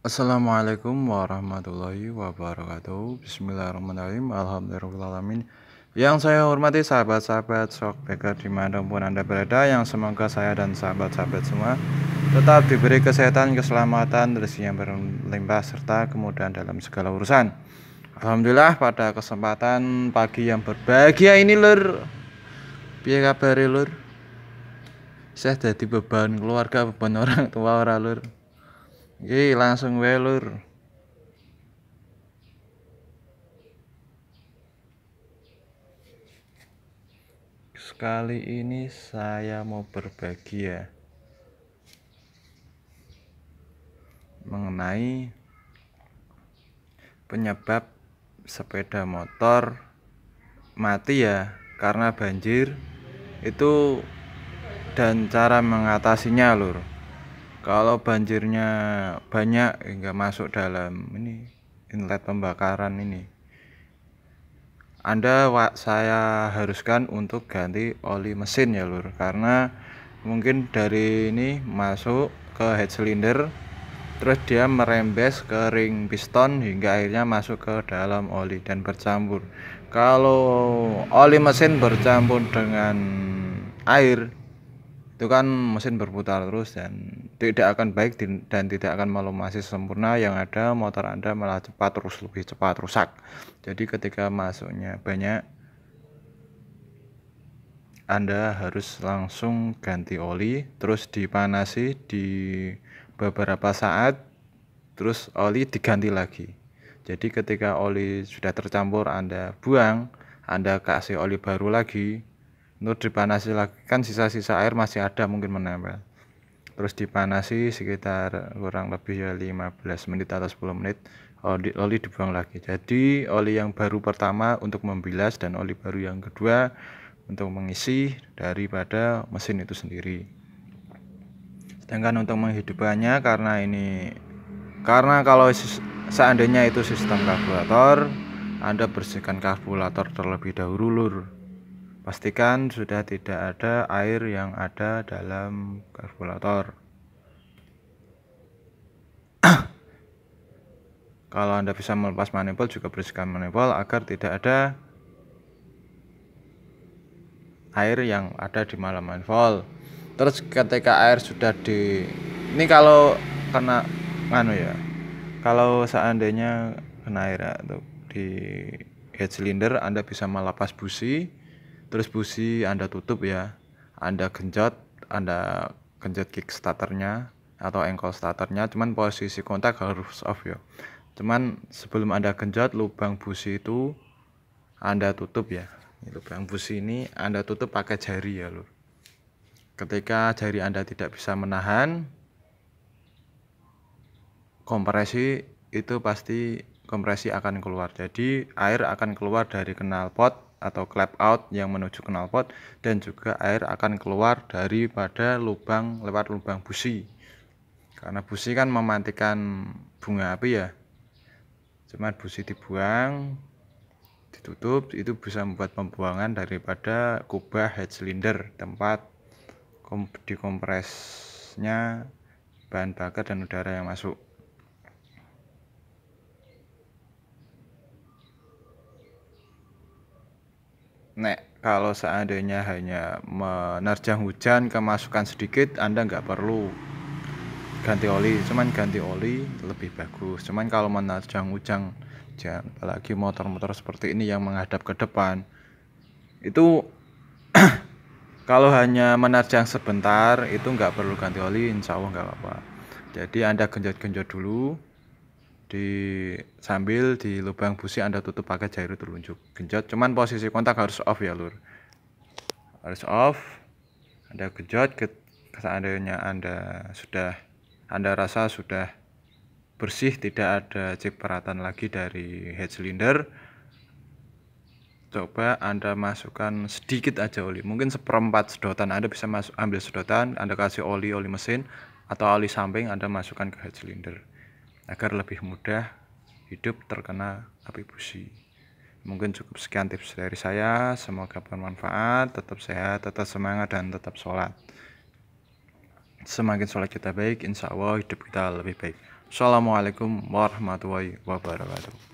Assalamualaikum warahmatullahi wabarakatuh Bismillahirrahmanirrahim Alhamdulillahirrahmanirrahim Yang saya hormati sahabat-sahabat Shockbaker dimanapun anda berada Yang semoga saya dan sahabat-sahabat semua Tetap diberi kesehatan, keselamatan, rezeki yang berlimpah Serta kemudahan dalam segala urusan Alhamdulillah pada kesempatan pagi yang berbahagia ini lur Biar kabar lur Saya jadi beban keluarga, beban orang tua orang lur Oke, langsung welur. Sekali ini saya mau berbagi ya mengenai penyebab sepeda motor mati ya karena banjir itu dan cara mengatasinya lur kalau banjirnya banyak hingga masuk dalam ini inlet pembakaran ini anda saya haruskan untuk ganti oli mesin ya lur karena mungkin dari ini masuk ke head cylinder terus dia merembes ke ring piston hingga akhirnya masuk ke dalam oli dan bercampur kalau oli mesin bercampur dengan air itu kan mesin berputar terus dan tidak akan baik dan tidak akan melumasi sempurna yang ada motor Anda malah cepat terus lebih cepat rusak. Jadi ketika masuknya banyak Anda harus langsung ganti oli terus dipanasi di beberapa saat terus oli diganti lagi. Jadi ketika oli sudah tercampur Anda buang, Anda kasih oli baru lagi, nur dipanasi lagi kan sisa-sisa air masih ada mungkin menempel terus dipanasi sekitar kurang lebih ya 15 menit atau 10 menit oli, oli dibuang lagi jadi oli yang baru pertama untuk membilas dan oli baru yang kedua untuk mengisi daripada mesin itu sendiri sedangkan untuk menghidupkannya karena ini karena kalau seandainya itu sistem karburator Anda bersihkan karburator terlebih dahulu lur pastikan sudah tidak ada air yang ada dalam karburator Kalau Anda bisa melepas manifold juga bersihkan manifold agar tidak ada air yang ada di malam manifold. Terus ketika air sudah di ini kalau kena anu ya. Kalau seandainya kena air atau ya, di head cylinder Anda bisa melepas busi terus busi Anda tutup ya Anda genjot Anda genjot kick starternya atau engkol starternya cuman posisi kontak harus off ya cuman sebelum anda genjot lubang busi itu anda tutup ya lubang busi ini anda tutup pakai jari ya lur ketika jari anda tidak bisa menahan kompresi itu pasti kompresi akan keluar jadi air akan keluar dari knalpot atau clap out yang menuju knalpot dan juga air akan keluar daripada lubang lewat lubang busi karena busi kan memantikan bunga api ya cuman busi dibuang ditutup itu bisa membuat pembuangan daripada kubah head cylinder tempat dikompresnya bahan bakar dan udara yang masuk Nek kalau seandainya hanya menerjang hujan kemasukan sedikit Anda nggak perlu ganti oli cuman ganti oli lebih bagus cuman kalau menajang-ujang lagi motor-motor seperti ini yang menghadap ke depan itu kalau hanya menarjang sebentar itu nggak perlu ganti oli insya Allah nggak apa-apa jadi anda genjot-genjot dulu di sambil di lubang busi anda tutup pakai jari telunjuk genjot cuman posisi kontak harus off ya lur harus off anda genjot ke seandainya anda sudah anda rasa sudah bersih, tidak ada cek peratan lagi dari head cylinder. Coba Anda masukkan sedikit aja oli, mungkin seperempat sedotan. Anda bisa masuk ambil sedotan, Anda kasih oli oli mesin atau oli samping Anda masukkan ke head cylinder agar lebih mudah hidup terkena api busi. Mungkin cukup sekian tips dari saya. Semoga bermanfaat. Tetap sehat, tetap semangat, dan tetap sholat semakin sholat kita baik, insya Allah hidup kita lebih baik. Assalamualaikum warahmatullahi wabarakatuh.